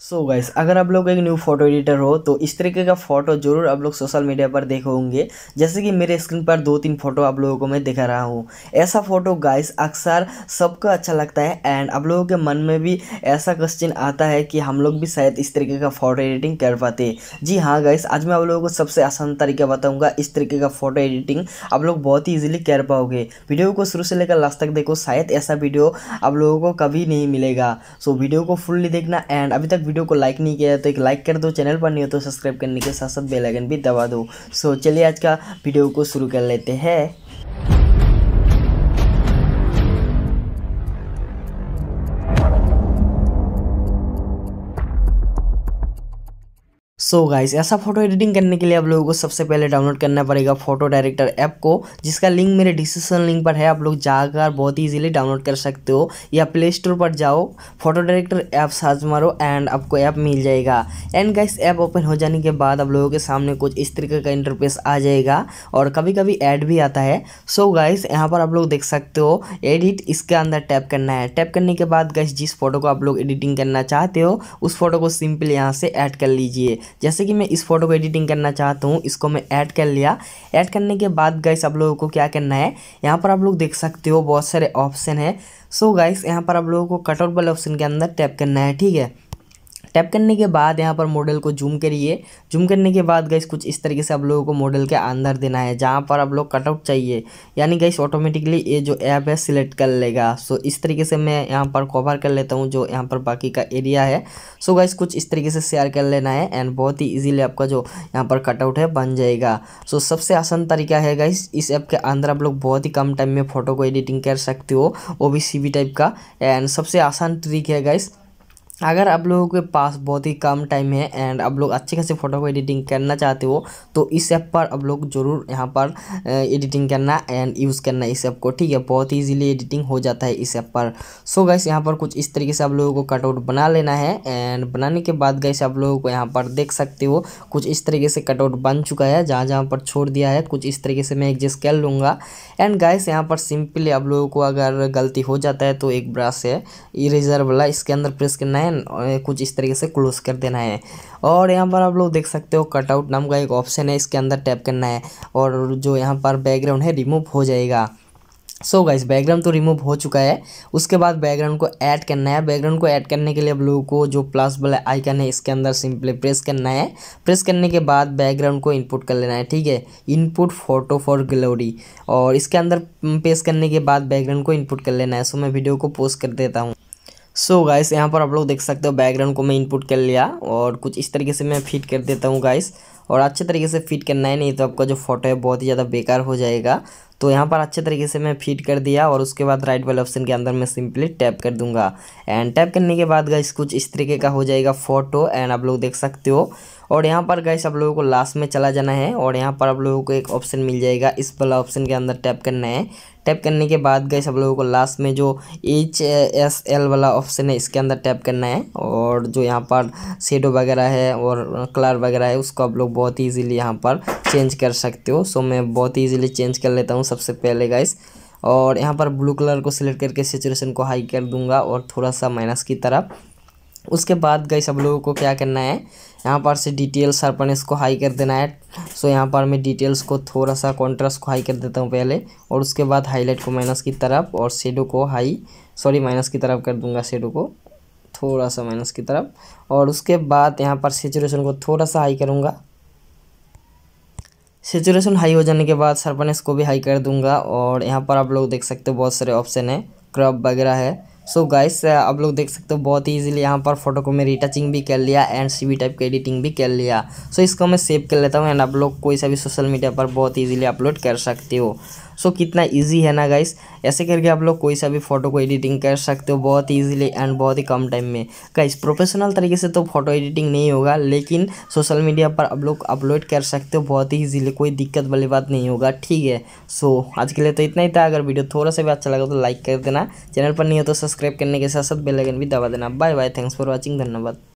सो so guys अगर आप लोग एक न्यू फोटो एडिटर हो तो इस तरीके का फोटो जरूर आप लोग सोशल मीडिया पर देखे होंगे जैसे कि मेरे स्क्रीन पर दो तीन फोटो आप लोगों को मैं दिखा रहा हूँ ऐसा फोटो गाइस अक्सर सबको अच्छा लगता है एंड आप लोगों के मन में भी ऐसा क्वेश्चन आता है कि हम लोग भी शायद इस तरीके का फोटो एडिटिंग कर पाते जी हाँ गाइस आज मैं आप लोगों को सबसे आसान तरीका बताऊँगा इस तरीके का फोटो एडिटिंग आप लोग बहुत ही ईजिली कर पाओगे वीडियो को शुरू से लेकर लास्ट तक देखो शायद ऐसा वीडियो आप लोगों को कभी नहीं मिलेगा सो वीडियो को फुल्ली देखना एंड अभी तक वीडियो को लाइक नहीं किया है तो एक लाइक कर दो चैनल पर नहीं हो तो सब्सक्राइब करने के साथ साथ बेलाइकन भी दबा दो सो चलिए आज का वीडियो को शुरू कर लेते हैं सो so गाइस ऐसा फोटो एडिटिंग करने के लिए आप लोगों को सबसे पहले डाउनलोड करना पड़ेगा फोटो डायरेक्टर ऐप को जिसका लिंक मेरे डिस्क्रिप्शन लिंक पर है आप लोग जाकर बहुत ही ईजिली डाउनलोड कर सकते हो या प्ले स्टोर पर जाओ फोटो डायरेक्टर ऐप सर्च मारो एंड आपको ऐप मिल जाएगा एंड गाइस ऐप ओपन हो जाने के बाद आप लोगों के सामने कुछ इस तरीके का इंटरफेस आ जाएगा और कभी कभी ऐड भी आता है सो so गाइस यहाँ पर आप लोग देख सकते हो एडिट इसके अंदर टैप करना है टैप करने के बाद गाइस जिस फोटो को आप लोग एडिटिंग करना चाहते हो उस फोटो को सिंपल यहाँ से ऐड कर लीजिए जैसे कि मैं इस फोटो को एडिटिंग करना चाहता हूँ इसको मैं ऐड कर लिया ऐड करने के बाद गाइस आप लोगों को क्या करना है यहाँ पर आप लोग देख सकते हो बहुत सारे ऑप्शन है सो गाइस यहाँ पर आप लोगों को कटआउट वाले ऑप्शन के अंदर टैप करना है ठीक है टैप करने के बाद यहाँ पर मॉडल को जूम करिए जूम करने के बाद गैस कुछ इस तरीके से आप लोगों को मॉडल के अंदर देना है जहाँ पर आप लोग कटआउट चाहिए यानी गैस ऑटोमेटिकली ये जो ऐप है सिलेक्ट कर लेगा सो इस तरीके से मैं यहाँ पर कवर कर लेता हूँ जो यहाँ पर बाकी का एरिया है सो गैस कुछ इस तरीके से शेयर कर लेना है एंड बहुत ही ईजिली आपका जो यहाँ पर कटआउट है बन जाएगा सो सबसे आसान तरीका है गैस इस ऐप के अंदर आप लोग बहुत ही कम टाइम में फ़ोटो को एडिटिंग कर सकते हो वो भी सी टाइप का एंड सबसे आसान ट्रिक है गैस अगर आप लोगों के पास बहुत ही कम टाइम है एंड आप लोग अच्छे खासे फ़ोटो को एडिटिंग करना चाहते हो तो इस ऐप पर आप लोग ज़रूर यहाँ पर एडिटिंग करना एंड यूज़ करना इस ऐप को ठीक है बहुत ही ईजिली एडिटिंग हो जाता है इस ऐप पर सो गैस यहाँ पर कुछ इस तरीके से आप लोगों को कटआउट बना लेना है एंड बनाने के बाद गैस आप लोगों को यहाँ पर देख सकते हो कुछ इस तरीके से कटआउट बन चुका है जहाँ जहाँ पर छोड़ दिया है कुछ इस तरीके से मैं एडजस्ट कर लूँगा एंड गैस यहाँ पर सिंपली आप लोगों को अगर गलती हो जाता है तो एक ब्रश है इरेजर वाला इसके अंदर प्रेस करना है है कुछ इस तरीके से क्लोज कर देना है और यहाँ पर आप लोग देख सकते हो कटआउट नाम का एक ऑप्शन है इसके अंदर टैप करना है और जो यहाँ पर बैकग्राउंड है रिमूव हो जाएगा सो गाइस बैकग्राउंड तो रिमूव हो चुका है उसके बाद बैकग्राउंड को ऐड करना है बैकग्राउंड को ऐड करने के लिए आप लोगों को जो प्लस वाला आइकन है इसके अंदर सिंपली प्रेस करना है प्रेस करने के बाद बैकग्राउंड को इनपुट कर लेना है ठीक है इनपुट फोटो फॉर ग्लोरी और इसके अंदर पेश हम्म, करने के बाद बैकग्राउंड को इनपुट कर लेना है सो मैं वीडियो को पोस्ट कर देता हूँ सो so गाइस यहाँ पर आप लोग देख सकते हो बैकग्राउंड को मैं इनपुट कर लिया और कुछ इस तरीके से मैं फिट कर देता हूँ गाइस और अच्छे तरीके से फिट करना है नहीं तो आपका जो फोटो है बहुत ही ज़्यादा बेकार हो जाएगा तो यहाँ पर अच्छे तरीके से मैं फिट कर दिया और उसके बाद राइट वाले ऑप्शन के अंदर मैं सिंपली टैप कर दूंगा एंड टैप करने के बाद गाइस कुछ इस तरीके का हो जाएगा फोटो एंड आप लोग देख सकते हो और यहाँ पर गाइस आप लोगों को लास्ट में चला जाना है और यहाँ पर आप लोगों को एक ऑप्शन मिल जाएगा इस वाला ऑप्शन के अंदर टैप करना है टैप करने के बाद गई सब लोगों को लास्ट में जो एच एस एल वाला ऑप्शन है इसके अंदर टैप करना है और जो यहाँ पर शेडो वगैरह है और कलर वगैरह है उसको आप लोग बहुत ही ईजिली यहाँ पर चेंज कर सकते हो सो मैं बहुत ही ईजिली चेंज कर लेता हूँ सबसे पहले गाइस और यहाँ पर ब्लू कलर को सिलेक्ट करके सिचुएशन को हाई कर दूंगा और थोड़ा सा माइनस की तरफ उसके बाद गई सब लोगों को क्या करना है यहाँ पर से डिटेल्स सरपनेस को हाई कर देना है सो यहाँ पर मैं डिटेल्स को थोड़ा सा कॉन्ट्रास्ट को हाई कर देता हूँ पहले और उसके बाद हाईलाइट को माइनस की तरफ और शेडो को हाई सॉरी माइनस की तरफ कर दूंगा शेडो को थोड़ा सा माइनस की तरफ और उसके बाद यहाँ पर सेचुरेशन को थोड़ा सा हाई करूँगा सेचुरेशन हाई हो जाने के बाद सरपनेस को भी हाई कर दूंगा और यहाँ पर आप लोग देख सकते हो बहुत सारे ऑप्शन हैं क्रॉप वगैरह है सो so गाइस uh, आप लोग देख सकते हो बहुत ही ईजिली यहाँ पर फोटो को मैं रिटचिंग भी कर लिया एंड सी टाइप की एडिटिंग भी कर लिया सो so इसको मैं सेव कर लेता हूँ एंड आप लोग कोई सा भी सोशल मीडिया पर बहुत ईजिली अपलोड कर सकते हो सो कितना ईजी है ना गाइस ऐसे करके आप लोग कोई सा भी फोटो को एडिटिंग तो कर सकते हो बहुत ही ईजिली एंड बहुत ही कम टाइम में गाइस प्रोफेशनल तरीके से तो फोटो एडिटिंग नहीं होगा लेकिन सोशल मीडिया पर आप लोग अपलोड कर सकते हो बहुत ही ईजिली कोई दिक्कत वाली बात नहीं होगा ठीक है सो आज के लिए तो इतना ही था अगर वीडियो थोड़ा सा भी अच्छा लगा तो लाइक कर देना चैनल पर नहीं हो तो सब्सक्राइब करने के साथ साथ बेलाइकन भी दबा देना bye bye thanks for watching धन्यवाद